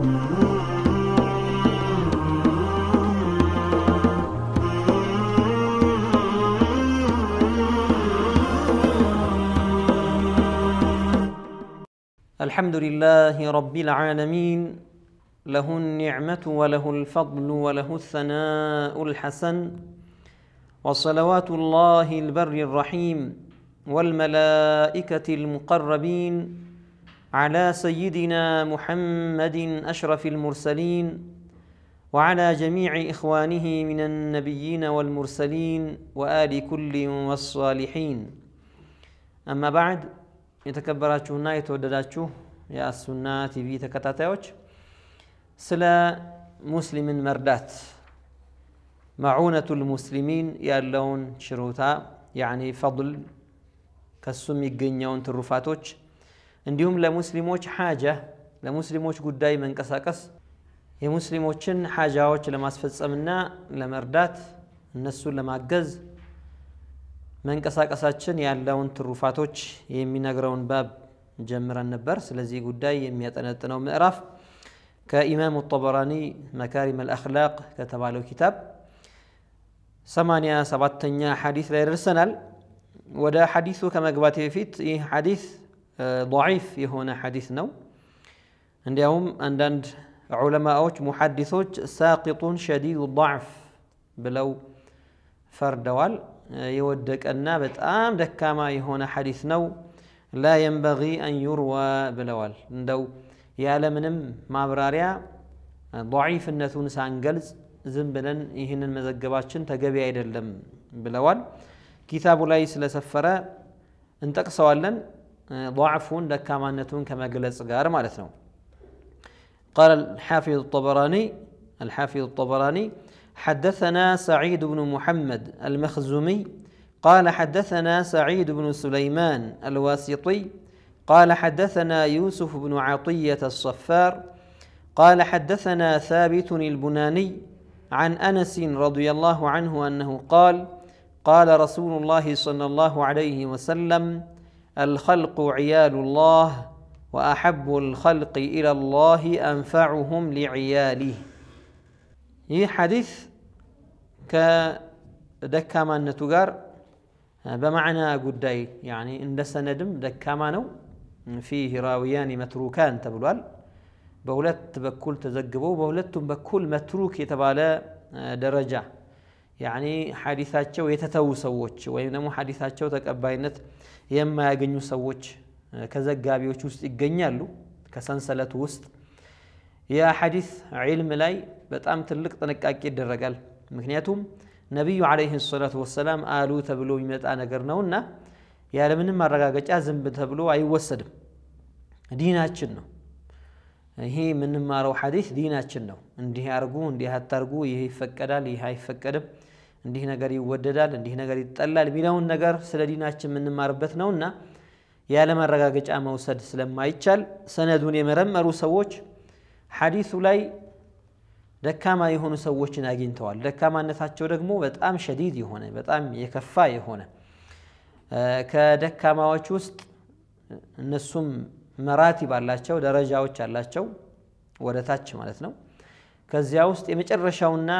الحمد لله رب العالمين له النعمة وله الفضل وله الثناء الحسن وصلوات الله البر الرحيم والملائكة المقربين على سيدنا محمد أشرف المرسلين وعلى جميع إخوانه من النبيين والمرسلين وآل كل والصالحين أما بعد يتكبراتشونا شو يا السنة تبي تكتاتيوش سلا مسلم مردات معونة المسلمين يالون شروطا يعني فضل كالسم يجنيون ترفاتوش عندهم لمسلموش حاجة لمسلموش قداي من قساقس يمسلموشن حاجة وش لما سفتس أمنا لما ردات النسو لما قز من قساقساتشن يعلون تروفاتوش يمينا قرون باب جمرا النبرس لزي قداي يميتنا تنوم إعراف كإمام الطبراني مكارم الأخلاق كتب له كتاب ثمانية سبعة حديث لا يرسنال ودا حديثه كما قبات فيت إيه حديث ضعيف يهونا حديث نو عندهم عند علماء محدثوش ساقط شديد الضعف بلو فردوال يودك النابت آم دكاما يهونا حديث نو لا ينبغي أن يروى بلوال ندو يا لمنم ما براريا ضعيف النثون سانجلز زنبلن يهن المزقبات شن تقبي عيد بلوال كتاب لا يسلس فرا انتقصوا لن ضعفون دكامانتون كما قلت صغار مالتنا قال الحافظ الطبراني الحافظ الطبراني حدثنا سعيد بن محمد المخزومي قال حدثنا سعيد بن سليمان الواسطي قال حدثنا يوسف بن عطية الصفار قال حدثنا ثابت البناني عن أنس رضي الله عنه أنه قال قال رسول الله صلى الله عليه وسلم الخلق عيال الله وأحب الخلق إلى الله أنفعهم لعياله يي حديث كدكما نتوغار بمعنى قدي يعني إن سندم دكما نو فيه راويان متروكان تبلوال بولت بكل تزقبو بولت بكل متروك يتبالى درجة درجة ያኒ ሐዲታቸው የተተዉ ሰዎች ወይም ደግሞ ሐዲታቸው ተቀባይነት የማያገኙ ሰዎች ከዘጋቢዎች ውስጥ ይገኛሉ። ከሰንሰለቱ ውስጥ የሐዲስ ዒልም ላይ በጣም ትልቅ ጥንቃቄ ይደረጋል። ምክንያቱም ነቢዩ ዓለይሂ ሰላቱ ወሰላም አሉ ተብሎ የሚመጣ ነገር ነውና ያለምንም ማረጋገጫ ዝም ተብሎ አይወሰድም። ዲናችን ነው። ይሄ የምንማረው ሐዲስ ዲናችን ነው። እንዲህ አርጉ፣ እንዲህ አታርጉ፣ ይህ ይፈቀዳል፣ ይህ አይፈቀድም እንዲህ ነገር ይወደዳል፣ እንዲህ ነገር ይጠላል የሚለውን ነገር ስለ ዲናችን የምንማርበት ነውና ያለ ማረጋገጫ መውሰድ ስለማይቻል ሰነዱን የመረመሩ ሰዎች ሐዲሱ ላይ ደካማ የሆኑ ሰዎችን አግኝተዋል። ደካማነታቸው ደግሞ በጣም ሸዲድ የሆነ በጣም የከፋ የሆነ ከደካማዎች ውስጥ እነሱም መራቲ ባላቸው ደረጃዎች አላቸው፣ ወደታች ማለት ነው። ከዚያ ውስጥ የመጨረሻውና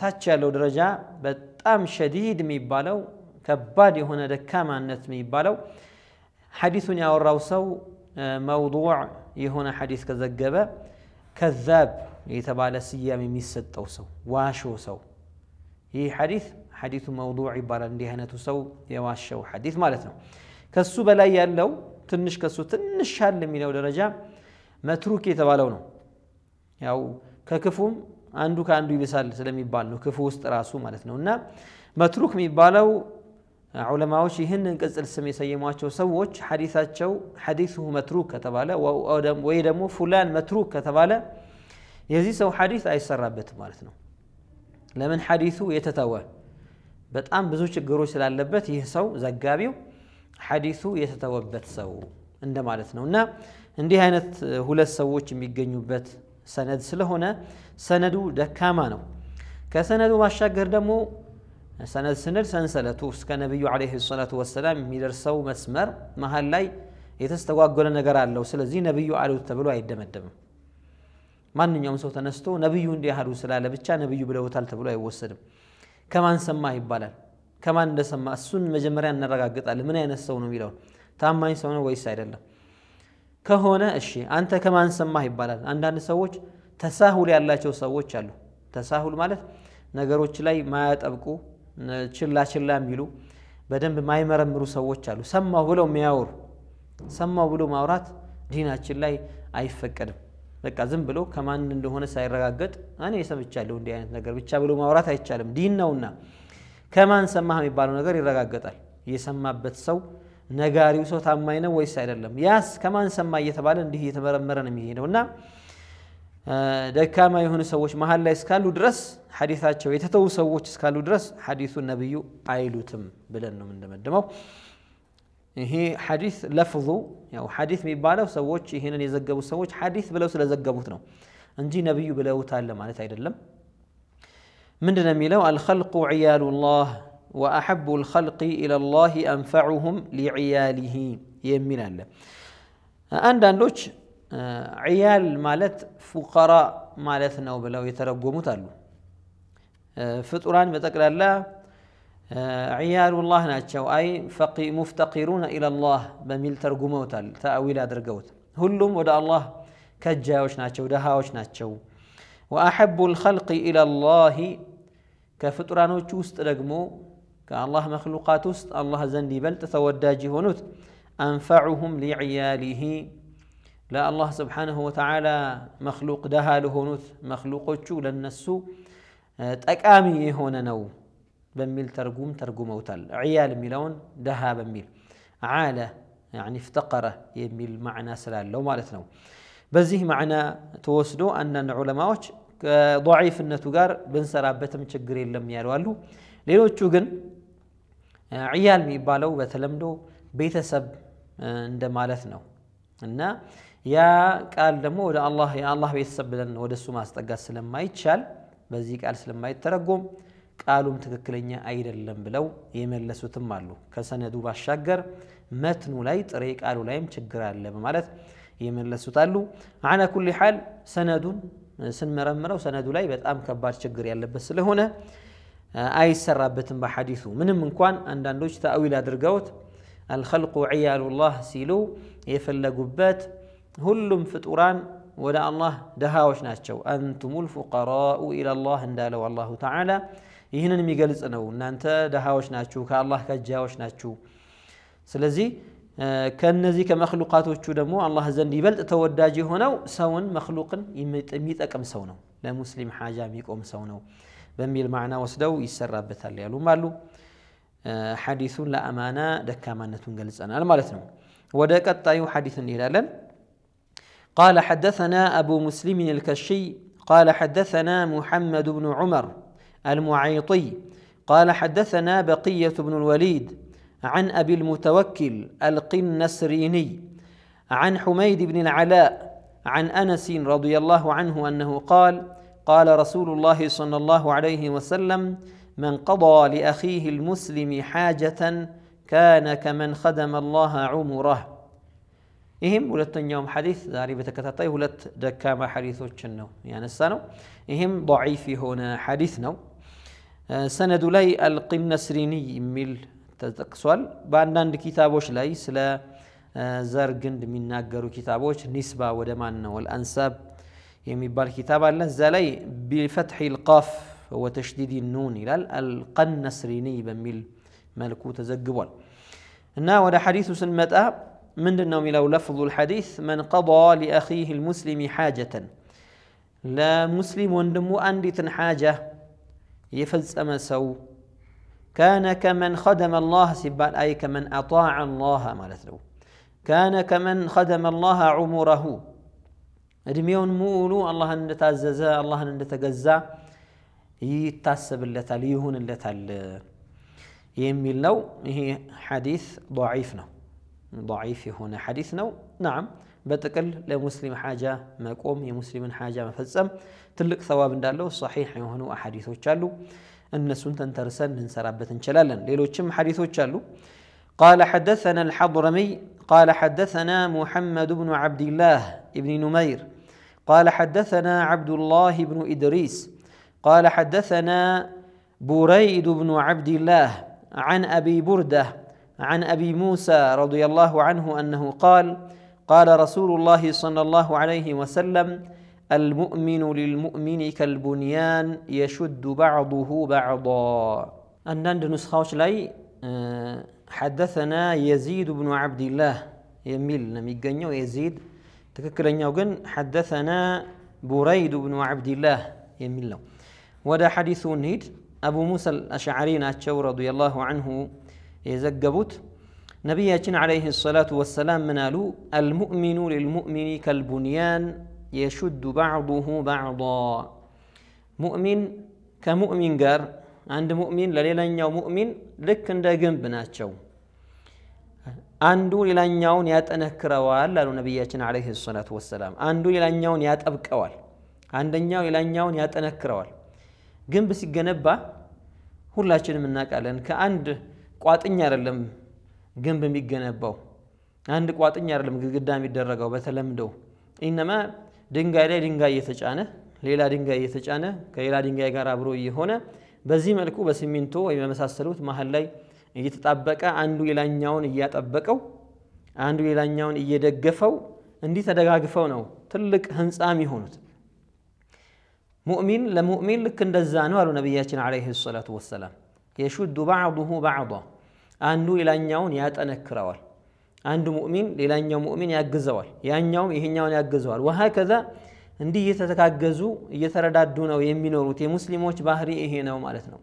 ታች ያለው ደረጃ በጣም ሸዲድ የሚባለው ከባድ የሆነ ደካማነት የሚባለው ሐዲሱን ያወራው ሰው መውዱዕ የሆነ ሐዲስ ከዘገበ ከዛብ የተባለ ስያሜ የሚሰጠው ሰው ዋሾ ሰው ይህ ሐዲስ ሐዲሱ መውዱዕ ይባላል። እንዲህ አይነቱ ሰው የዋሸው ሐዲስ ማለት ነው። ከሱ በላይ ያለው ትንሽ ከሱ ትንሽ ሻል የሚለው ደረጃ መትሩክ የተባለው ነው። ያው ከክፉም አንዱ ከአንዱ ይብሳል ስለሚባል ነው። ክፉ ውስጥ ራሱ ማለት ነው። እና መትሩክ የሚባለው ዑለማዎች ይህንን ቅጽል ስም የሰየሟቸው ሰዎች ሐዲሳቸው ሐዲሱ መትሩክ ከተባለ ወይ ደግሞ ፉላን መትሩክ ከተባለ የዚህ ሰው ሐዲስ አይሰራበትም ማለት ነው። ለምን? ሐዲሱ የተተወ በጣም ብዙ ችግሮች ስላለበት ይህ ሰው ዘጋቢው ሐዲሱ የተተወበት ሰው እንደማለት ነው እና እንዲህ አይነት ሁለት ሰዎች የሚገኙበት ሰነድ ስለሆነ ሰነዱ ደካማ ነው። ከሰነዱ ባሻገር ደግሞ ሰነድ ስንል ሰንሰለቱ እስከ ነቢዩ ዓለይሂ ሰላቱ ወሰላም የሚደርሰው መስመር መሀል ላይ የተስተጓጎለ ነገር አለው። ስለዚህ ነቢዩ አሉት ተብሎ አይደመደምም። ማንኛውም ሰው ተነስቶ ነቢዩ እንዲህ አሉ ስላለ ብቻ ነቢዩ ብለውታል ተብሎ አይወሰድም። ከማን ሰማ ይባላል። ከማን እንደሰማ እሱን መጀመሪያ እናረጋግጣለን። ምን አይነት ሰው ነው የሚለውን ታማኝ ሰው ነው ወይስ አይደለም። ከሆነ እሺ አንተ ከማን ሰማህ ይባላል። አንዳንድ ሰዎች ተሳሁል ያላቸው ሰዎች አሉ። ተሳሁል ማለት ነገሮች ላይ ማያጠብቁ ችላ ችላ የሚሉ በደንብ ማይመረምሩ ሰዎች አሉ። ሰማሁ ብለው የሚያወሩ ሰማሁ ብሎ ማውራት ዲናችን ላይ አይፈቀድም። በቃ ዝም ብሎ ከማን እንደሆነ ሳይረጋገጥ እኔ ሰምቻለሁ እንዲህ አይነት ነገር ብቻ ብሎ ማውራት አይቻልም። ዲን ነውና ከማን ሰማህ የሚባለው ነገር ይረጋገጣል። የሰማበት ሰው نجاري وصوت عم ماينه ويس على ياس كمان سما يتبعل اللي هي تبرم مرن ميهنا ونا ده كما يهون سووش محل لا درس حديثات شو يتتو سووش سكالو درس حديث النبي عيلو تم بلن من دم هي حديث لفظو يعني حديث ميبالو سووش هنا يزقبو سووش حديث بلو سلا زقبو تنو انجي نبيو بلو تعلم على تعيد من دنا ميلو الخلق عيال الله وأحب الخلق إلى الله أنفعهم لعياله يمين الله أندان لوش عيال مالت فقراء مالتنا وبلو يترقو متالو فتران بتقل الله عيال الله ناتشو أي فقي مفتقرون إلى الله بميل ترقو تأويل أدرقوت هلهم ودى الله كجا وش ناتشو دها وش ناتشو وأحب الخلق إلى الله كفتران وشوست رقمو كالله مخلوقات است الله زندي بل تثوداجي هنوت أنفعهم لعياله لا الله سبحانه وتعالى مخلوق دها لهنوت مخلوق تشو لنسو تأكامي هنا نو بميل ترجم ترجم وتل عيال ميلون دها بميل عالة يعني افتقره يميل معنا سلال لو مالتنا بزيه معنا توسدو أن العلماء ضعيف النتجار بنسرابتهم تشقري لم يروا له ዕያል የሚባለው በተለምዶ ቤተሰብ እንደማለት ነው እና ያ ቃል ደግሞ ወደ አላህ የአላህ ቤተሰብ ብለን ወደ እሱ ማስጠጋት ስለማይቻል በዚህ ቃል ስለማይተረጎም ቃሉም ትክክለኛ አይደለም ብለው የመለሱትም አሉ። ከሰነዱ ባሻገር መትኑ ላይ ጥሬ ቃሉ ላይም ችግር አለ በማለት የመለሱት አሉ። አላ ኩሊ ሓል ሰነዱን ስንመረምረው ሰነዱ ላይ በጣም ከባድ ችግር ያለበት ስለሆነ أي سرى بتم بحديثه من المنكوان أن دانلوش تأويل أدرقوت الخلق عيال الله سيلو يفل قبات هلم فتوران ولا الله دها وشناشو أنتم الفقراء إلى الله اندالو الله تعالى يهنا جلس أنه أنت دها وشناشو كالله كجا وشناشو سلزي كنزي كمخلوقات وشو الله زن يبلد توداجي هنا سون مخلوق يميت أكم سونو لا مسلم حاجة ميكوم سونو سونو በሚል ማዕና ወስደው ይሰራበታል حديث لا ሐዲሱን دكا ደካማነቱን ገልጸናል انا ነው ወደ ቀጣዩ حديث እንሄዳለን قال حدثنا أبو مسلم الكشي قال حدثنا محمد بن عمر المعيطي قال حدثنا بقية بن الوليد عن أبي المتوكل القنسريني عن حميد بن العلاء عن أنس رضي الله عنه أنه قال قال رسول الله صلى الله عليه وسلم من قضى لاخيه المسلم حاجه كان كمن خدم الله عمره ይህም ሁለተኛውም ሐዲስ ዛሬ በተከታታይ ሁለት ደካማ ሐዲሶችን ነው ያነሳ ነው ይህም ضعيف የሆነ ሐዲስ ነው ሰነዱ ላይ አልቂነስሪኒ የሚል ተጠቅሷል በአንዳንድ ኪታቦች ላይ ስለ ዘር ግንድ የሚናገሩ ኪታቦች ኒስባ ወደ ማን ነው አልአንሳብ يعني بالكتاب لن زلي بفتح القاف وتشديد النون إلى القن نسريني بميل ملكو تزقبول نا ولا حديث سلمة آه، من النوم لو لفظ الحديث من قضى لأخيه المسلم حاجة لا مسلم وندمو أنديت حاجة يفزم سو كان كمن خدم الله سبال أي كمن أطاع الله مالت كان كمن خدم الله عمره أدميون مولو الله أن تعززا الله أن تجزا يتسب اللتال يهون اللتال يميل لو هي حديث ضعيفنا ضعيف هنا حديثنا نعم بتكل لمسلم حاجة ما قوم يمسلم حاجة ما فزم تلك ثواب دالو صحيح يهونو أحاديث وشالو أن سنت ترسل من سرابة شلالا ليلو كم حديث وشالو قال حدثنا الحضرمي قال حدثنا محمد بن عبد الله ابن نمير قال حدثنا عبد الله بن إدريس قال حدثنا بريد بن عبد الله عن أبي بردة عن أبي موسى رضي الله عنه أنه قال قال رسول الله صلى الله عليه وسلم المؤمن للمؤمن كالبنيان يشد بعضه بعضا عندنا نسخوش لي آه، حدثنا يزيد بن عبد الله يميل نمي يزيد تككل جن حدثنا بريد بن عبد الله يمن له ودا حديث نيت أبو موسى الأشعري ناتشو رضي الله عنه يزقبوت نبي عليه الصلاة والسلام منالو المؤمن للمؤمن كالبنيان يشد بعضه بعضا مؤمن كمؤمن قار عند مؤمن لليلن يوم مؤمن لك عند جنب ناتشو አንዱ ሌላኛውን ያጠነክረዋል አሉ ነቢያችን ዓለይሂ ሰላቱ ወሰላም። አንዱ ሌላኛውን ያጠብቀዋል፣ አንደኛው ሌላኛውን ያጠነክረዋል። ግንብ ሲገነባ ሁላችንም እናውቃለን፣ ከአንድ ቋጥኝ አይደለም ግንብ የሚገነባው፣ አንድ ቋጥኝ አይደለም ግድግዳ የሚደረገው። በተለምዶ ኢነማ ድንጋይ ላይ ድንጋይ እየተጫነ ሌላ ድንጋይ እየተጫነ ከሌላ ድንጋይ ጋር አብሮ እየሆነ በዚህ መልኩ በሲሚንቶ ወይም በመሳሰሉት መሀል ላይ እየተጣበቀ አንዱ ሌላኛውን እያጠበቀው አንዱ ሌላኛውን እየደገፈው እንዲህ ተደጋግፈው ነው ትልቅ ህንፃ የሆኑት ሙእሚን ለሙእሚን ልክ እንደዛ ነው አሉ ነቢያችን ዓለይሂ ሰላቱ ወሰላም። የሹዱ ባዕዱሁ ባዕዳ፣ አንዱ ሌላኛውን ያጠነክረዋል። አንዱ ሙእሚን ሌላኛው ሙእሚን ያግዘዋል፣ ያኛውም ይሄኛውን ያግዘዋል። ወሀከዛ እንዲህ እየተተጋገዙ እየተረዳዱ ነው የሚኖሩት። የሙስሊሞች ባህሪ ይሄ ነው ማለት ነው።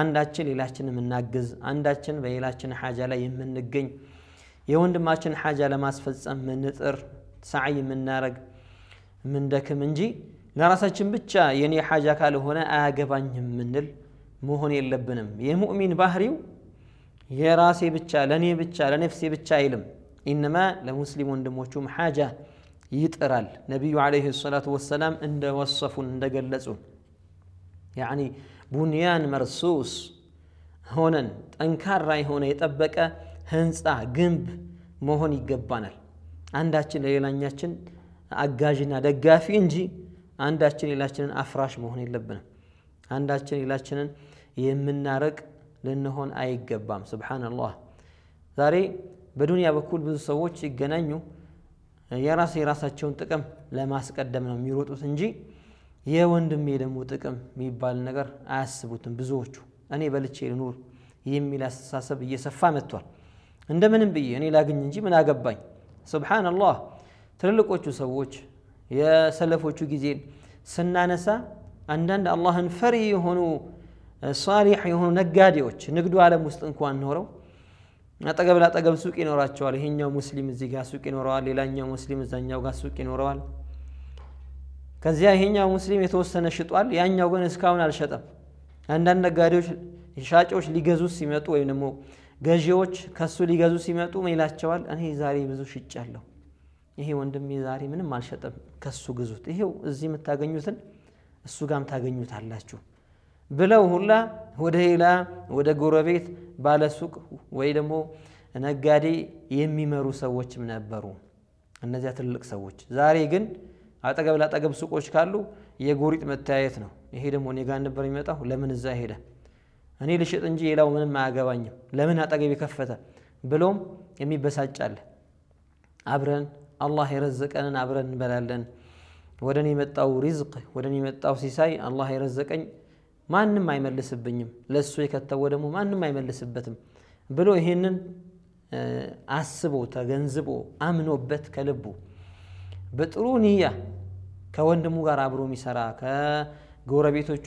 አንዳችን ሌላችን የምናግዝ አንዳችን በሌላችን ሓጃ ላይ የምንገኝ የወንድማችን ሓጃ ለማስፈጸም ምንጥር ሰዓይ የምናረግ ምንደክም እንጂ ለራሳችን ብቻ የኔ ሓጃ ካልሆነ አያገባኝም የምንል መሆን የለብንም የሙእሚን ባህሪው የራሴ ብቻ ለእኔ ብቻ ለነፍሴ ብቻ አይልም ኢነማ ለሙስሊም ወንድሞቹም ሓጃ ይጥራል ነቢዩ ዓለይህ ሰላቱ ወሰላም እንደወሰፉን እንደገለጹ ያኒ ቡንያን መርሱስ ሆነን ጠንካራ የሆነ የጠበቀ ህንፃ ግንብ መሆን ይገባናል። አንዳችን ለሌላኛችን አጋዥና ደጋፊ እንጂ አንዳችን ሌላችንን አፍራሽ መሆን የለብንም። አንዳችን ሌላችንን የምናረቅ ልንሆን አይገባም። ስብሓነላህ። ዛሬ በዱንያ በኩል ብዙ ሰዎች ሲገናኙ የራስ የራሳቸውን ጥቅም ለማስቀደም ነው የሚሮጡት እንጂ የወንድሜ ደግሞ ጥቅም የሚባል ነገር አያስቡትም ብዙዎቹ። እኔ በልቼ ልኑር የሚል አስተሳሰብ እየሰፋ መጥቷል። እንደምንም ብዬ እኔ ላግኝ እንጂ ምን አገባኝ። ሱብሓነላህ ትልልቆቹ ሰዎች የሰለፎቹ ጊዜን ስናነሳ አንዳንድ አላህን ፈሪ የሆኑ ሳሊሕ የሆኑ ነጋዴዎች ንግዱ ዓለም ውስጥ እንኳን ኖረው አጠገብ ላጠገብ ሱቅ ይኖራቸዋል። ይሄኛው ሙስሊም እዚህ ጋር ሱቅ ይኖረዋል፣ ሌላኛው ሙስሊም እዛኛው ጋር ሱቅ ይኖረዋል። ከዚያ ይሄኛው ሙስሊም የተወሰነ ሽጧል፣ ያኛው ግን እስካሁን አልሸጠም። አንዳንድ ነጋዴዎች ሻጮች ሊገዙ ሲመጡ ወይም ደግሞ ገዢዎች ከሱ ሊገዙ ሲመጡ ምን ይላቸዋል? እኔ ዛሬ ብዙ ሽጫለሁ፣ ይሄ ወንድሜ ዛሬ ምንም አልሸጠም፣ ከሱ ግዙት፣ ይሄው እዚህ የምታገኙትን እሱ ጋም ታገኙታላችሁ ብለው ሁላ ወደ ሌላ ወደ ጎረቤት ባለሱቅ ወይ ደግሞ ነጋዴ የሚመሩ ሰዎችም ነበሩ። እነዚያ ትልቅ ሰዎች ዛሬ ግን አጠገብ ላጠገብ ሱቆች ካሉ የጎሪጥ መተያየት ነው። ይሄ ደግሞ እኔ ጋር ነበር የሚመጣው፣ ለምን እዛ ሄደ? እኔ ልሽጥ እንጂ ሌላው ምንም አያገባኝም፣ ለምን አጠገብ የከፈተ ብሎም የሚበሳጫለ። አብረን አላህ የረዘቀንን አብረን እንበላለን። ወደ እኔ የመጣው ሪዝቅ ወደ እኔ የመጣው ሲሳይ አላህ የረዘቀኝ ማንም አይመልስብኝም፣ ለእሱ የከተው ደግሞ ማንም አይመልስበትም ብሎ ይህንን አስቦ ተገንዝቦ አምኖበት ከልቡ በጥሩ ንያ ከወንድሙ ጋር አብሮ የሚሰራ ከጎረቤቶቹ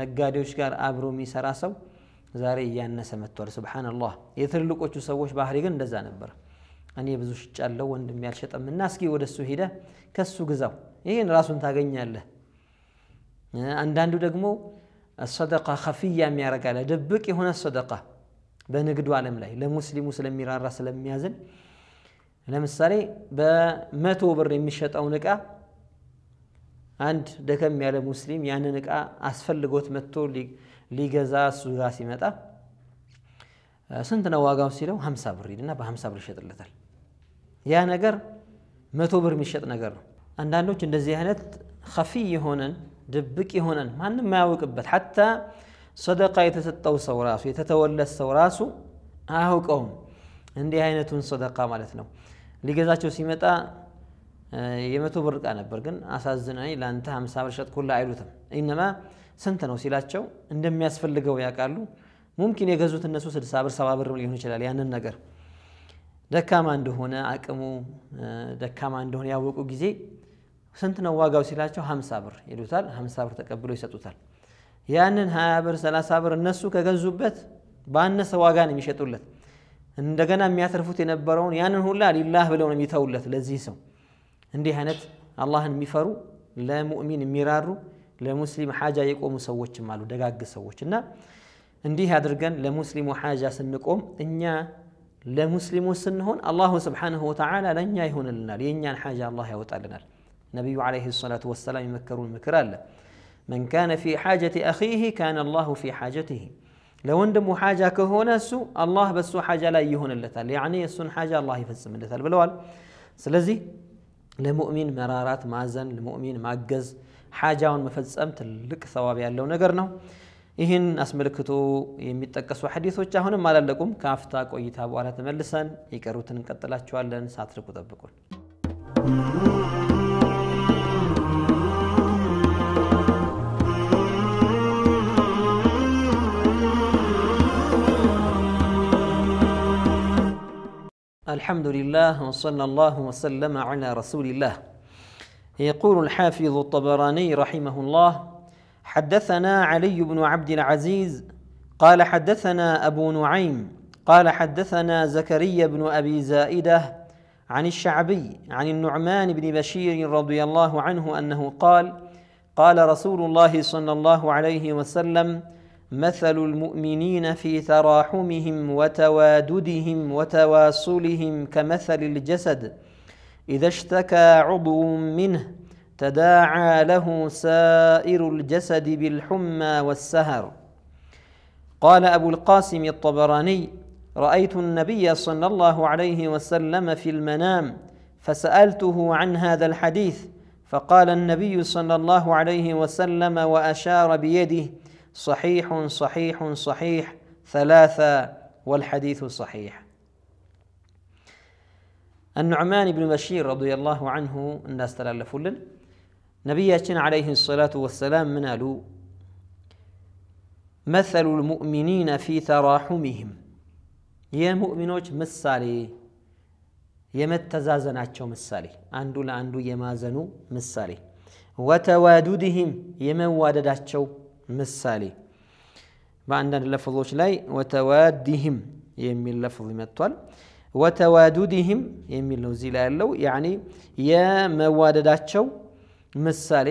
ነጋዴዎች ጋር አብሮ የሚሰራ ሰው ዛሬ እያነሰ መጥቷል። ስብሓነላህ። የትልልቆቹ ሰዎች ባህሪ ግን እንደዛ ነበር። እኔ ብዙ ሽጫለሁ ወንድም ያልሸጠምና እስኪ ወደ እሱ ሄደ ከሱ ግዛው፣ ይህን ራሱን ታገኛለህ። አንዳንዱ ደግሞ ሰደቃ ከፍያ የሚያረጋለ ድብቅ የሆነ ሰደቃ በንግዱ ዓለም ላይ ለሙስሊሙ ስለሚራራ ስለሚያዝን፣ ለምሳሌ በመቶ ብር የሚሸጠውን ዕቃ አንድ ደከም ያለ ሙስሊም ያንን እቃ አስፈልጎት መጥቶ ሊገዛ እሱ ጋር ሲመጣ ስንት ነው ዋጋው ሲለው ሀምሳ ብር ሂድና በሀምሳ ብር ይሸጥለታል። ያ ነገር መቶ ብር የሚሸጥ ነገር ነው። አንዳንዶች እንደዚህ አይነት ከፊ የሆነን ድብቅ የሆነን ማንም አያውቅበት ሐታ ሰደቃ የተሰጠው ሰው ራሱ የተተወለት ሰው ራሱ አያውቀውም። እንዲህ አይነቱን ሰደቃ ማለት ነው ሊገዛቸው ሲመጣ የመቶ ብር እቃ ነበር፣ ግን አሳዝናኝ ለአንተ ሀምሳ ብር ሸጥኩልህ አይሉትም። እነማ ስንት ነው ሲላቸው እንደሚያስፈልገው ያውቃሉ። ሙምኪን የገዙት እነሱ ስድሳ ብር ሰባ ብር ሊሆን ይችላል። ያንን ነገር ደካማ እንደሆነ አቅሙ ደካማ እንደሆነ ያወቁ ጊዜ ስንት ነው ዋጋው ሲላቸው ሀምሳ ብር ይሉታል። ሀምሳ ብር ተቀብሎ ይሰጡታል። ያንን ሀያ ብር ሰላሳ ብር እነሱ ከገዙበት ባነሰ ዋጋ ነው የሚሸጡለት። እንደገና የሚያተርፉት የነበረውን ያንን ሁላ ሊላህ ብለው ነው የሚተውለት ለዚህ ሰው እንዲህ አይነት አላህን የሚፈሩ ለሙእሚን የሚራሩ ለሙስሊም ሓጃ የቆሙ ሰዎችም አሉ ደጋግ ሰዎች እና እንዲህ አድርገን ለሙስሊሙ ሓጃ ስንቆም እኛ ለሙስሊሙ ስንሆን አላሁ ስብሓንሁ ወተዓላ ለእኛ ይሆንልናል የእኛን ሓጃ አላህ ያወጣልናል ነቢዩ ዓለይሂ ሰላቱ ወሰላም የመከሩን ምክር አለ መን ካነ ፊ ሓጀቲ አኺህ ካነ አላሁ ፊ ሓጀትህ ለወንድሙ ሓጃ ከሆነ እሱ አላህ በሱ ሓጃ ላይ ይሆንለታል ያዕኒ እሱን ሓጃ አላህ ይፈጽምለታል ብለዋል ስለዚህ لمؤمن مرارات مازن لمؤمن ماجز حاجة ومفزم تلك ثواب يالله نجرنا إهن اسم الكتو يمتقس وحديث وچاهون ما لكم كافتا كويتاب وارات ملسان يكروتن قطلات شوالن ساتركو دبكون 嗯。الحمد لله وصلى الله وسلم على رسول الله يقول الحافظ الطبراني رحمه الله حدثنا علي بن عبد العزيز قال حدثنا أبو نعيم قال حدثنا زكريا بن أبي زائدة عن الشعبي عن النعمان بن بشير رضي الله عنه أنه قال قال رسول الله صلى الله عليه وسلم مثل المؤمنين في تراحمهم وتواددهم وتواصلهم كمثل الجسد إذا اشتكى عضو منه تداعى له سائر الجسد بالحمى والسهر قال أبو القاسم الطبراني رأيت النبي صلى الله عليه وسلم في المنام فسألته عن هذا الحديث فقال النبي صلى الله عليه وسلم وأشار بيده صحيح صحيح صحيح ثلاثة والحديث صحيح النعمان بن بشير رضي الله عنه الناس تلالفوا لنا عليه الصلاة والسلام من ألو مثل المؤمنين في تراحمهم يا مؤمنوش يا مسالي عندو የመተዛዘናቸው عندو አንዱ ለአንዱ የማዘኑ ምሳሌ ወተዋዱድህም የመዋደዳቸው ምሳሌ በአንዳንድ ለፍዞች ላይ ወተዋዲህም የሚል ለፍዝ መጥቷል ወተዋዱዲህም የሚል ነው እዚህ ላይ ያለው ያኒ የመዋደዳቸው ምሳሌ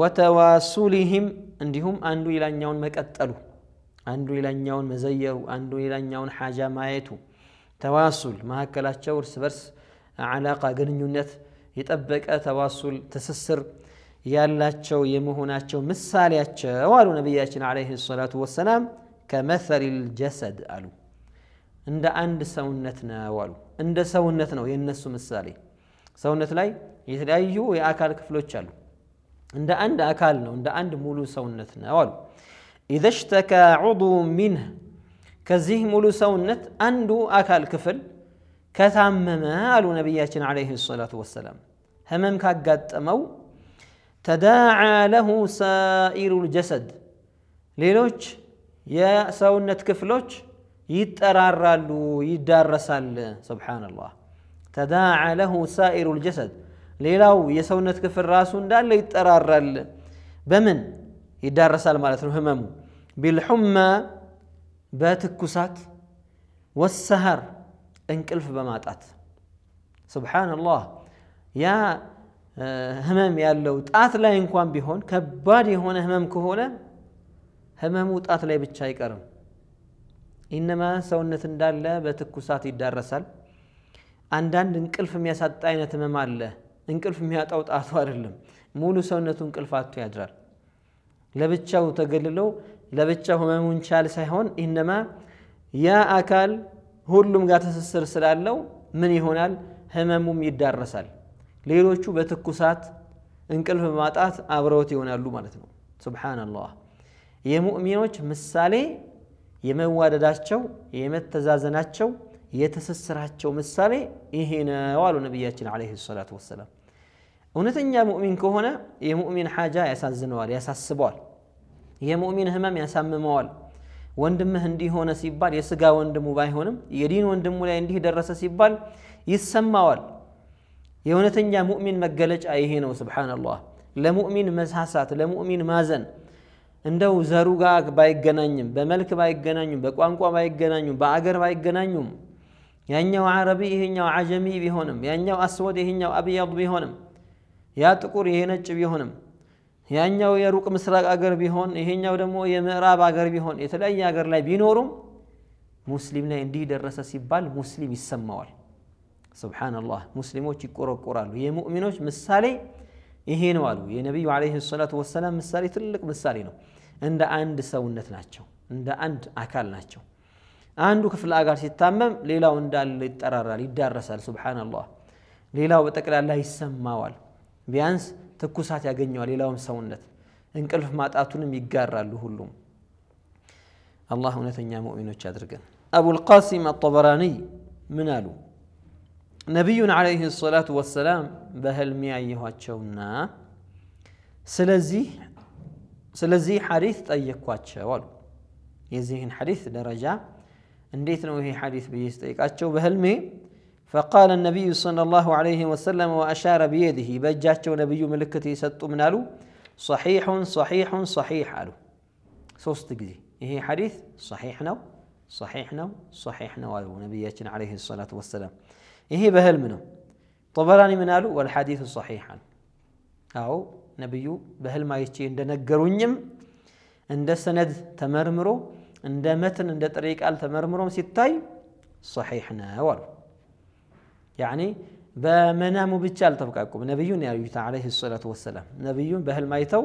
ወተዋሱሊህም እንዲሁም አንዱ ሌላኛውን መቀጠሉ አንዱ ሌላኛውን መዘየሩ አንዱ ሌላኛውን ሓጃ ማየቱ ተዋሱል መካከላቸው እርስ በርስ አላቃ ግንኙነት የጠበቀ ተዋሱል ትስስር ያላቸው የመሆናቸው ምሳሌያቸው አሉ ነቢያችን ዓለይሂ ሰላቱ ወሰላም ከመሰል ጀሰድ አሉ እንደ አንድ ሰውነት ነው አሉ እንደ ሰውነት ነው የእነሱ ምሳሌ ሰውነት ላይ የተለያዩ የአካል ክፍሎች አሉ እንደ አንድ አካል ነው እንደ አንድ ሙሉ ሰውነት ነው አሉ ኢዘ ሽተካ ዑضው ሚንህ ከዚህ ሙሉ ሰውነት አንዱ አካል ክፍል ከታመመ አሉ ነቢያችን ዓለይሂ ሰላቱ ወሰላም ህመም ካጋጠመው تداعى له سائر الجسد ليلوش يا سونة كفلوش يترار يدرس سبحان الله تداعى له سائر الجسد ليلو يا سونة كفل راسو دال يترار بمن يدرس مالت الهمم بالحمى باتكوسات والسهر انكلف بماتات سبحان الله يا ህመም ያለው ጣት ላይ እንኳን ቢሆን ከባድ የሆነ ህመም ከሆነ ህመሙ ጣት ላይ ብቻ አይቀርም። ኢነማ ሰውነት እንዳለ በትኩሳት ይዳረሳል። አንዳንድ እንቅልፍ የሚያሳጣ አይነት ህመም አለ። እንቅልፍ የሚያጣው ጣቱ አይደለም፣ ሙሉ ሰውነቱ እንቅልፍ አጥቶ ያድራል። ለብቻው ተገልሎ ለብቻው ህመሙን ቻል ሳይሆን ኢነማ ያ አካል ሁሉም ጋር ትስስር ስላለው ምን ይሆናል? ህመሙም ይዳረሳል። ሌሎቹ በትኩሳት እንቅልፍ በማጣት አብረውት ይሆናሉ ማለት ነው። ሱብሓነላህ የሙእሚኖች ምሳሌ የመዋደዳቸው፣ የመተዛዘናቸው፣ የትስስራቸው ምሳሌ ይሄ ነው አሉ ነቢያችን ዓለይሂ ሰላቱ ወሰላም። እውነተኛ ሙእሚን ከሆነ የሙእሚን ሓጃ ያሳዝነዋል፣ ያሳስበዋል። የሙእሚን ህመም ያሳምመዋል። ወንድምህ እንዲሆነ ሲባል የስጋ ወንድሙ ባይሆንም የዲን ወንድሙ ላይ እንዲህ ደረሰ ሲባል ይሰማዋል። የእውነተኛ ሙእሚን መገለጫ ይሄ ነው። ስብሓንላህ ለሙእሚን መሳሳት፣ ለሙእሚን ማዘን እንደው ዘሩ ጋር ባይገናኝም፣ በመልክ ባይገናኙም፣ በቋንቋ ባይገናኙም፣ በአገር ባይገናኙም ያኛው አረቢ ይሄኛው አጀሚ ቢሆንም፣ ያኛው አስወድ ይሄኛው አብያድ ቢሆንም፣ ያ ጥቁር ይሄ ነጭ ቢሆንም፣ ያኛው የሩቅ ምስራቅ አገር ቢሆን፣ ይሄኛው ደግሞ የምዕራብ አገር ቢሆን፣ የተለያየ አገር ላይ ቢኖሩም ሙስሊም ላይ እንዲህ ደረሰ ሲባል ሙስሊም ይሰማዋል። ሱብሓነላህ ሙስሊሞች ይቆረቆራሉ የሙእሚኖች ምሳሌ ይሄ ነው አሉ የነቢዩ ዓለይሂ ሰላቱ ወሰላም ምሳሌ ትልቅ ምሳሌ ነው እንደ አንድ ሰውነት ናቸው እንደ አንድ አካል ናቸው አንዱ ክፍለ አካል ሲታመም ሌላው እንዳለ ይጠራራል ይዳረሳል ሱብሓነላህ ሌላው በጠቅላላ ይሰማዋል ቢያንስ ትኩሳት ያገኘዋል ሌላውም ሰውነት እንቅልፍ ማጣቱንም ይጋራሉ ሁሉም አላህ እውነተኛ ሙእሚኖች አድርገን አቡልቃሲም አጠበራኒ ምን አሉ عليه الصلاة والسلام ነቢዩን ዓለይህ ሰላቱ ወሰላም በህልሜ አየኋቸውና ስለዚህ ሐዲት ጠየኳቸው አሉ የዚህን ሐዲት ደረጃ እንዴት ነው ይሄ ሐዲት ብዬ ስጠይቃቸው በህልሜ فقال النبي صلى الله عليه وسلم وأشار بيده بجاتش ونبي ملكتي ستو من ألو صحيح صحيح صحيح ألو سوس هي حديث صحيح نو صحيح نو صحيح نو ألو نبي عليه الصلاة والسلام ايه بهل منه طبراني من قالوا والحديث صحيحا أو نبيو بهل ما يشي عند نجرونيم عند سند تمرمرو عند متن عند طريق قال تمرمرو ستاي صحيحنا ور يعني بمنامو بتشال تفكاكم نبيون يا يعني عليه الصلاة والسلام نبيون بهل ما يتو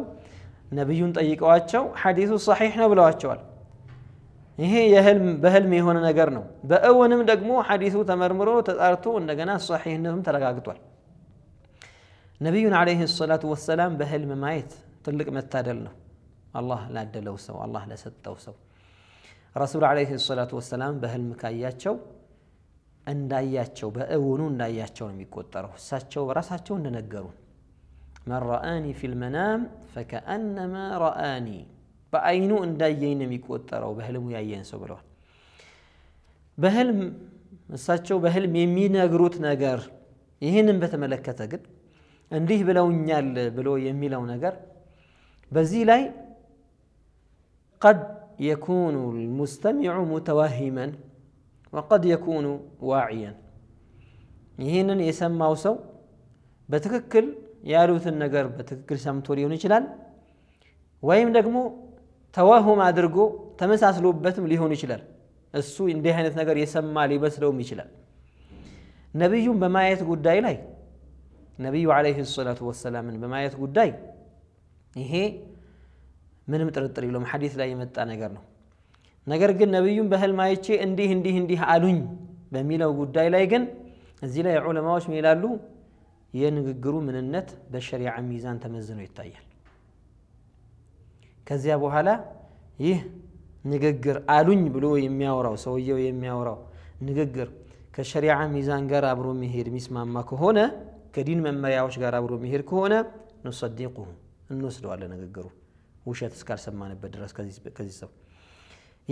نبيون طيق واتشو حديث صحيحنا بلا واتشوال ይሄ በህልም የሆነ ነገር ነው። በእውንም ደግሞ ሐዲሱ ተመርምሮ ተጣርቶ እንደገና ሰሒህነቱም ተረጋግጧል። ነቢዩን ዓለይሂ ሰላቱ ወሰላም በህልም ማየት ትልቅ መታደል ነው። አላህ ላደለው ሰው፣ አላህ ለሰጠው ሰው። ረሱል ዓለይሂ ሰላቱ ወሰላም በህልም ካያቸው እንዳያቸው በእውኑ እንዳያቸው ነው የሚቆጠረው። እሳቸው በራሳቸው እንደነገሩ መን ረአኒ ፊልመናም ፈከአነማ ረአኒ በአይኑ እንዳየኝ ነው የሚቆጠረው በህልሙ ያየን ሰው ብለዋል በህልም እሳቸው በህልም የሚነግሩት ነገር ይህንን በተመለከተ ግን እንዲህ ብለውኛል ብሎ የሚለው ነገር በዚህ ላይ ቀድ የኩኑ ልሙስተሚዑ ሙተዋሂመን ወቀድ የኩኑ ዋዕየን ይህንን የሰማው ሰው በትክክል ያሉትን ነገር በትክክል ሰምቶ ሊሆን ይችላል ወይም ደግሞ ተዋሁም አድርጎ ተመሳስሎበትም ሊሆን ይችላል። እሱ እንዲህ አይነት ነገር የሰማ ሊመስለውም ይችላል። ነቢዩን በማየት ጉዳይ ላይ ነቢዩ ዓለይሂ ሰላቱ ወሰላምን በማየት ጉዳይ ይሄ ምንም ጥርጥር የለውም፣ ሐዲስ ላይ የመጣ ነገር ነው። ነገር ግን ነቢዩን በህልም አይቼ እንዲህ እንዲህ እንዲህ አሉኝ በሚለው ጉዳይ ላይ ግን እዚህ ላይ ዑለማዎች ምን ይላሉ? የንግግሩ ምንነት በሸሪዓ ሚዛን ተመዝኖ ይታያል። ከዚያ በኋላ ይህ ንግግር አሉኝ ብሎ የሚያወራው ሰውየው የሚያወራው ንግግር ከሸሪዓ ሚዛን ጋር አብሮ መሄድ የሚስማማ ከሆነ ከዲን መመሪያዎች ጋር አብሮ መሄድ ከሆነ ኑሰዲቁሁ እንወስደዋለን ንግግሩ ውሸት እስካልሰማንበት ድረስ ከዚህ ሰው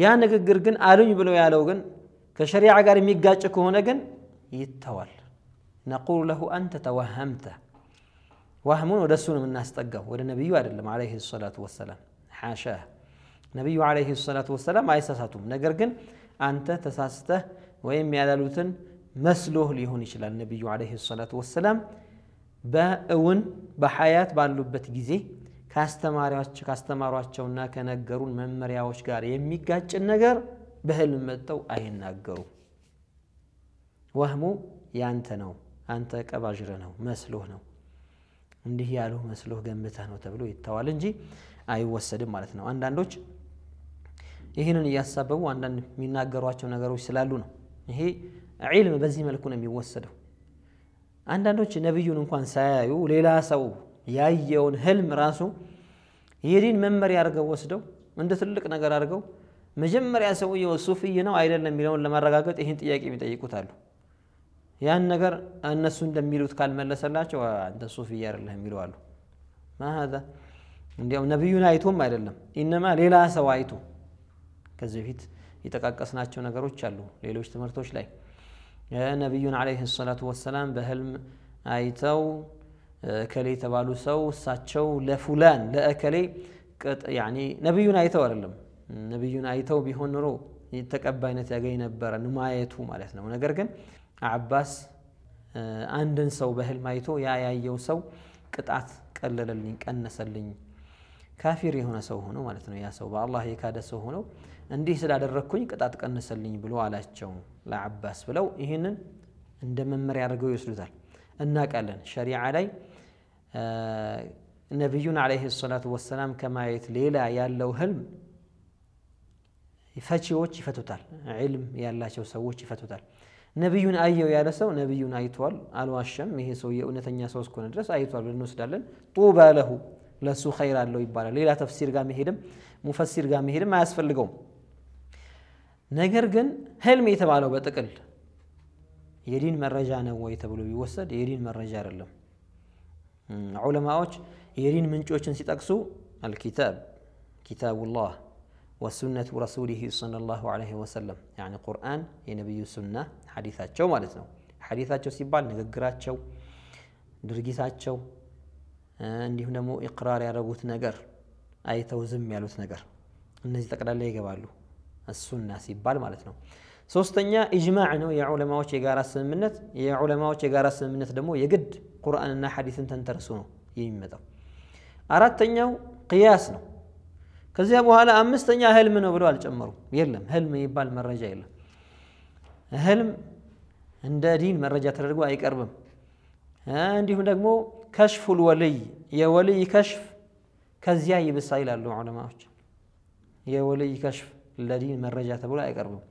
ያ ንግግር ግን አሉኝ ብሎ ያለው ግን ከሸሪዓ ጋር የሚጋጭ ከሆነ ግን ይተዋል ነቁሉ ለሁ አንተ ተወሀምተ ዋህሙን ወደ እሱ ነው የምናስጠጋው ወደ ነቢዩ አይደለም አለይህ ሰላቱ ወሰላም ሓሸ ነቢዩ ዓለይሂ ሰላቱ ወሰላም አይሳሳቱም። ነገር ግን አንተ ተሳስተህ ወይም ያላሉትን መስሎህ ሊሆን ይችላል። ነቢዩ ዓለይሂ ሰላቱ ወሰላም በእውን በሐያት ባሉበት ጊዜ ካስተማሯቸውና ከነገሩን መመሪያዎች ጋር የሚጋጭን ነገር በህልም መጥተው አይናገሩ። ወህሙ ያንተ ነው፣ አንተ ቀባዥረ ነው፣ መስሎህ ነው፣ እንዲህ ያሉ መስሎህ ገምተህ ነው ተብሎ ይተዋል እንጂ አይወሰድም ማለት ነው። አንዳንዶች ይህንን እያሳበቡ አንዳንድ የሚናገሯቸው ነገሮች ስላሉ ነው። ይሄ ዒልም በዚህ መልኩ ነው የሚወሰደው። አንዳንዶች ነቢዩን እንኳን ሳያዩ ሌላ ሰው ያየውን ህልም ራሱ የዲን መመሪያ አድርገው ወስደው እንደ ትልቅ ነገር አድርገው መጀመሪያ ሰውየው ሱፍይ ነው አይደለም የሚለውን ለማረጋገጥ ይህን ጥያቄ የሚጠይቁት አሉ። ያን ነገር እነሱ እንደሚሉት ካልመለሰላቸው አንተ ሱፍይ አይደለህም ይለዋሉ። ማ እንዲያውም ነቢዩን አይቶም አይደለም ኢነማ ሌላ ሰው አይቶ ከዚህ በፊት የጠቃቀስናቸው ነገሮች አሉ ሌሎች ትምህርቶች ላይ ነቢዩን ዓለይሂ ሰላቱ ወሰላም በህልም አይተው እከሌ የተባሉ ሰው እሳቸው ለፉላን ለእከሌ ነቢዩን አይተው አይደለም ነቢዩን አይተው ቢሆን ኑሮ ተቀባይነት ያገኝ ነበረ ማየቱ ማለት ነው ነገር ግን አባስ አንድን ሰው በህልም አይቶ ያ ያየው ሰው ቅጣት ቀለለልኝ ቀነሰልኝ ካፊር የሆነ ሰው ሆኖ ማለት ነው። ያ ሰው በአላህ የካደ ሰው ሆነው እንዲህ ስላደረግኩኝ ቅጣት ቀንሰልኝ ብሎ አላቸው ለአባስ ብለው ይህንን እንደ መመሪያ አድርገው ይወስዱታል። እናውቃለን ሸሪዓ ላይ ነቢዩን ዓለይሂ ሰላቱ ወሰላም ከማየት ሌላ ያለው ህልም ፈቺዎች ይፈቱታል። ዒልም ያላቸው ሰዎች ይፈቱታል። ነቢዩን አየው ያለ ሰው ነቢዩን አይቷል፣ አልዋሸም፣ ይሄ ሰው የእውነተኛ ሰው እስከሆነ ድረስ አይቷል ብለን እንወስዳለን። ጡባ ለሁ لسو خير الله يبارا ليلا تفسير قام يهدم مفسر قام يهدم ما أسفل لقوم نجرجن هل ميت بعلو بتكل يرين من رجعنا ويتبلو بيوسد يرين من رجع اللهم علماء يرين من شو أشن ستأكسو الكتاب كتاب الله وسنة رسوله صلى الله عليه وسلم يعني قرآن يا نبي سنة حديثات شو ما لزم حديثات شو سيبال نجرات شو درجات شو እንዲሁም ደግሞ ኢቅራር ያደረጉት ነገር አይተው ዝም ያሉት ነገር እነዚህ ጠቅላላ ይገባሉ። እሱና ሲባል ማለት ነው። ሶስተኛ ኢጅማዕ ነው፣ የዑለማዎች የጋራ ስምምነት። የዑለማዎች የጋራ ስምምነት ደግሞ የግድ ቁርአንና ሐዲስን ተንተርሱ ነው የሚመጣው። አራተኛው ቅያስ ነው። ከዚያ በኋላ አምስተኛ ህልም ነው ብለው አልጨመሩም። የለም ህልም የሚባል መረጃ የለም። ህልም እንደ ዲን መረጃ ተደርጎ አይቀርብም። እንዲሁም ደግሞ ከሽፉል ወልይ የወልይ ከሽፍ ከዚያ ይብሳ ይላሉ ዑለማዎች። የወልይ ከሽፍ ለዲን መረጃ ተብሎ አይቀርብም።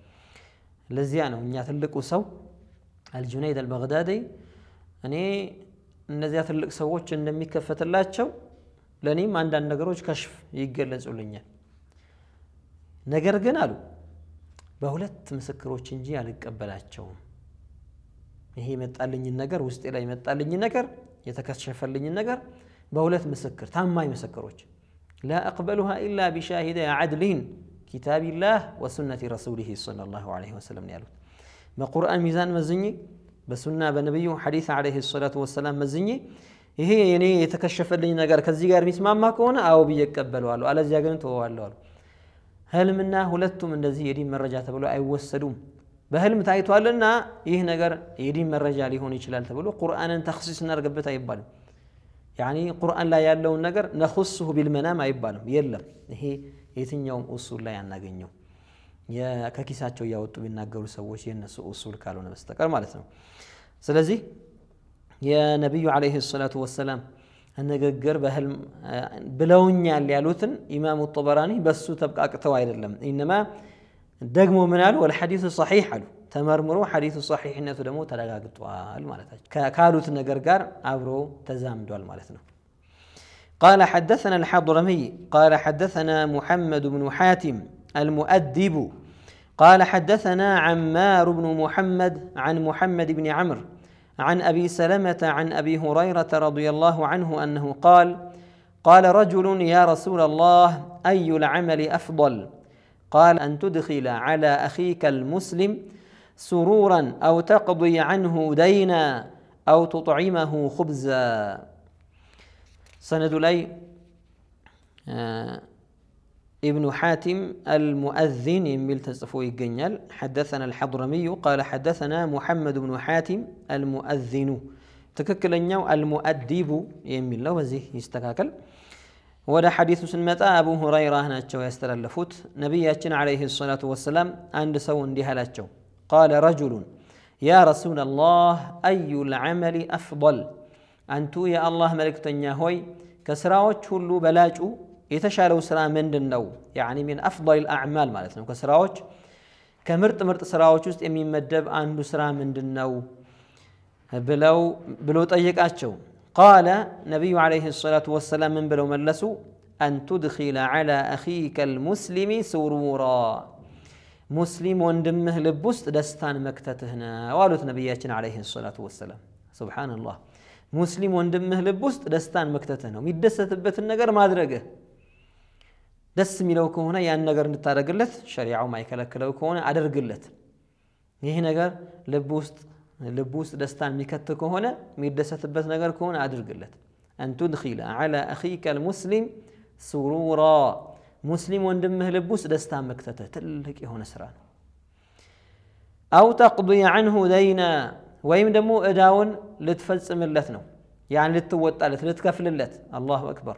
ለዚያ ነው እኛ ትልቁ ሰው አልጁነይድ አልበግዳዲ እኔ እነዚያ ትልቅ ሰዎች እንደሚከፈትላቸው ለእኔም አንዳንድ ነገሮች ከሽፍ ይገለጹልኛል። ነገር ግን አሉ በሁለት ምስክሮች እንጂ አልቀበላቸውም። ይሄ የመጣልኝን ነገር ውስጤ ላይ የመጣልኝን ነገር يتكشف لي النجر بولت مسكر تام ماي مسكروش لا أقبلها إلا بشاهدة عدل كتاب الله وسنة رسوله صلى الله عليه وسلم نيالوت بقرآن ميزان مزني بسنة بنبي حديث عليه الصلاة والسلام مزني هي يعني يتكشف لي النجر كزيجار مسمى ما كون أو بيقبلوا على زيجار توه هل منا هلتم من ذي يدي مرجات بلو أي وسلوم በህልም ታይቷልና ይህ ነገር የዲን መረጃ ሊሆን ይችላል ተብሎ ቁርአንን ተክሲስ እናደርግበት አይባልም ያኒ ቁርአን ላይ ያለውን ነገር ነኹስሁ ቢልመናም አይባልም የለም ይሄ የትኛውም ኡሱል ላይ አናገኘው ከኪሳቸው እያወጡ ቢናገሩ ሰዎች የእነሱ ኡሱል ካልሆነ በስተቀር ማለት ነው ስለዚህ የነቢዩ አለይህ ሰላቱ ወሰላም ንግግር በህልም ብለውኛል ያሉትን ኢማሙ ጠበራኒ በሱ ተብቃቅተው አይደለም ኢነማ ደግሞ ምን አሉ ወልሐዲሱ ሰሒሕ አሉ ተመርምሮ ሐዲሱ ሰሒሕነቱ ደግሞ ተረጋግጧል ማለታቸው ካሉት ነገር ጋር አብሮ ተዛምዷል ማለት ነው قال حدثنا الحضرمي قال حدثنا محمد بن حاتم المؤدب قال حدثنا عمار بن محمد عن محمد بن عمرو عن ابي سلمه عن ابي هريره رضي الله عنه انه قال قال رجل يا رسول الله اي العمل افضل قال أن تدخل على أخيك المسلم سرورا أو تقضي عنه دينا أو تطعمه خبزا سند لي آه، ابن حاتم المؤذن يميل تصفو يجنيال حدثنا الحضرمي قال حدثنا محمد بن حاتم المؤذن تككلنياو المؤدب يميل الله وزيه يستكاكل ودا حديث سنمتا أبو هريرة هنا اتشو يستر اللفوت نبي عليه الصلاة والسلام عند سون ديها قال رجل يا رسول الله أي العمل أفضل أنتو يا الله ملك تنياهوي كسراوات هلو بلاجو يتشالو سرا من دنو يعني من أفضل الأعمال مالتنا كسراوات كمرت مرت سراوات جست أمي مدب عند سرا من دنو بلو بلو تأيك أتشو قال نبي عليه الصلاة والسلام من بلو ملسو أن تدخل على أخيك المسلم سرورا مسلم وندمه لبست دستان مكتتهنا والوت نبياتنا عليه الصلاة والسلام سبحان الله مسلم ሙስሊም ወንድምህ ልብ ውስጥ ደስታን መክተትህ ነው የሚደሰትበትን ነገር ማድረግህ ደስ የሚለው ከሆነ ያን ነገር እንድታደርግለት ሸሪዓው ማይከለክለው ከሆነ አደርግለት ይህ ነገር نقر لبست لبوس دستان ميكت كهونة ميدسة بس نجار كون عدر قلت أن تدخل على أخيك المسلم سرورا مسلم وندمه لبوس دستان مكتته تلك هون سران أو تقضي عنه دينا ويم دمو أداون لتفلس ملتنا يعني لتوت على ثلاث كفل اللت الله أكبر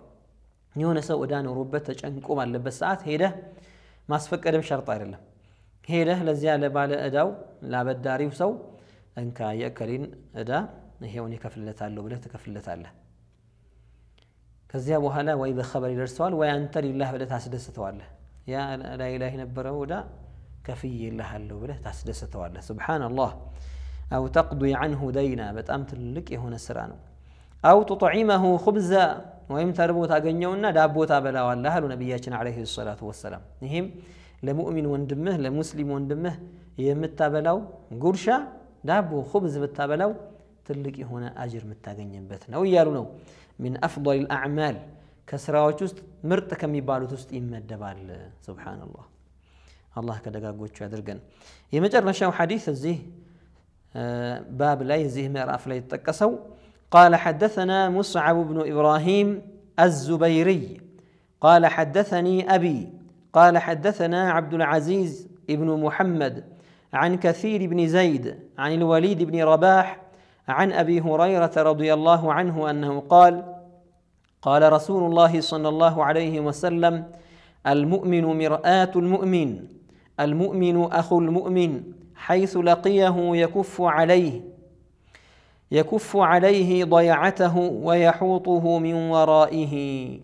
يونس أدان وربته أنكم على لبسات هيدا ما سفك أدم شرط الله هيدا لزيادة بعد أداو لا داري وسو እንካ የእከሊን እዳ ይሄውን ይከፍልለታለሁ ብለህ ትከፍልለታለህ። ከዚያ በኋላ ወይ በኸበር ይደርሰዋል ወይ አንተ ሊላህ ብለህ ታስደስተዋለህ። ያ ላይ ላይ የነበረው እዳ ከፍዬልሃለሁ ብለህ ታስደስተዋለህ። ሱብሓነላህ። አው ተቅዲ ዐንሁ ደይና በጣም ትልቅ የሆነ ስራ ነው። አው ቱጥዒመሁ ኹብዘ ወይም ተርቦ ታገኘውና ዳቦ ታበላዋለህ አሉ ነቢያችን ዓለይሂ ሰላቱ ወሰላም። ይህም ለሙእሚን ወንድምህ ለሙስሊም ወንድምህ የምታበላው ጉርሻ دابو خبز بتابلو تلك هنا أجر متاجين بثنا ويالو من أفضل الأعمال كسرى وجوست مرت كم يبالو توست إما الدبال سبحان الله الله كذا قال قوتش أدرجن يمجر نشأ حديث الزيه باب لا يزيه ما رأف لا يتكسو قال حدثنا مصعب بن إبراهيم الزبيري قال حدثني أبي قال حدثنا عبد العزيز ابن محمد عن كثير بن زيد عن الوليد بن رباح عن ابي هريره رضي الله عنه انه قال قال رسول الله صلى الله عليه وسلم المؤمن مراه المؤمن المؤمن اخو المؤمن حيث لقيه يكف عليه يكف عليه ضيعته ويحوطه من ورائه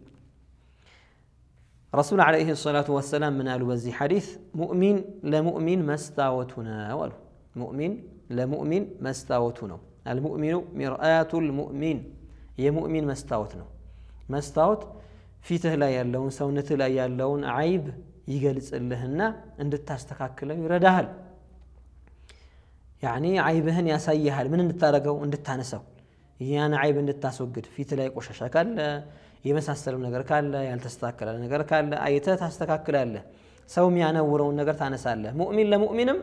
رسول عليه الصلاة والسلام من آل بزي حديث مؤمن لمؤمن ما استاوتنا ولو مؤمن لمؤمن ما استاوتنا المؤمن مرآة المؤمن يا مؤمن ما استاوتنا ما استاوت في تهلا يالون سونة لا يالون عيب يجلس اللهن عند تستكاكله يردهل يعني عيبهن يا يسيهل من عند تارجو عند تانسو يعني عيب عند انت تاسوجد فيته لا يقششك የመሳሰለው ነገር ካለ ያልተስተካከለ ነገር ካለ አይተህ ታስተካክላለህ። ሰው የሚያነውረውን ነገር ታነሳለህ። ሙእሚን ለሙእሚንም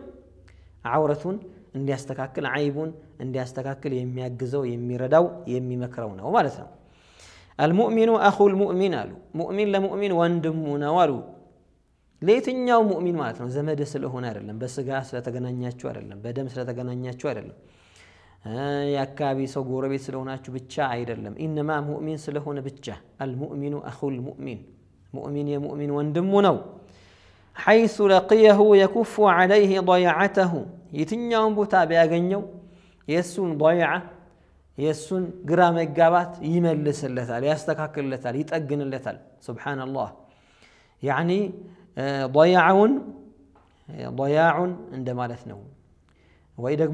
አውረቱን እንዲያስተካክል አይቡን እንዲያስተካክል የሚያግዘው የሚረዳው የሚመክረው ነው ማለት ነው። አልሙእሚኑ አኹል ሙእሚን አሉ። ሙእሚን ለሙእሚን ወንድሙ ነው አሉ። ለየትኛው ሙእሚን ማለት ነው። ዘመድ ስለሆነ አይደለም፣ በስጋ ስለተገናኛችሁ አይደለም፣ በደም ስለተገናኛችሁ አይደለም يا كابي صغور بيت سلونا شو بتشاعر لهم إنما مؤمن سلهون بتشا المؤمن أخو المؤمن مؤمن يا مؤمن واندمونو حيث لقيه يكف عليه ضيعته يتنيون بتابع جنيو يسون ضيعة يسون جرام الجابات يملس اللثال يستكاك اللثال يتأجن اللثال سبحان الله يعني ضياع ضياع عندما لثنو وإذا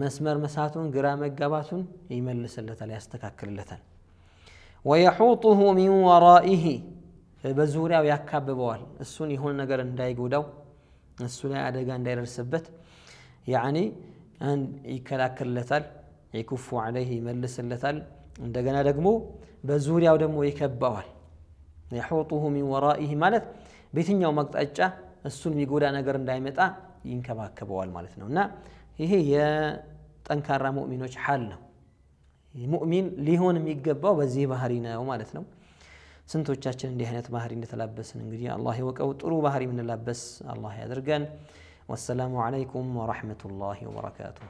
መስመር መሳቱን ግራ መጋባቱን ይመልስለታል፣ ያስተካክልለታል። ወየሑጡሁ ሚን ወራኢህ በዙሪያው ያካብበዋል። እሱን የሆነ ነገር እንዳይጎዳው እሱ ላይ አደጋ እንዳይደርስበት ያኒ ይከላከልለታል፣ የኩፉ ዓለይህ ይመልስለታል። እንደገና ደግሞ በዙሪያው ደግሞ ይከባዋል። የሑጡሁ ሚን ወራኢህ ማለት በየትኛው አቅጣጫ እሱን የሚጎዳ ነገር እንዳይመጣ ይንከባከበዋል ማለት ነው እና ይሄ የጠንካራ ሙእሚኖች ሐል ነው። ሙእሚን ሊሆን የሚገባው በዚህ ባህሪ ነው ማለት ነው። ስንቶቻችን እንዲህ አይነት ባህሪ እንደተላበስን እንግዲህ አላህ የወቀው ጥሩ ባህሪ የምንላበስ አላህ ያድርገን። ወሰላሙ አለይኩም ወረሕመቱላሂ ወበረካቱሁ።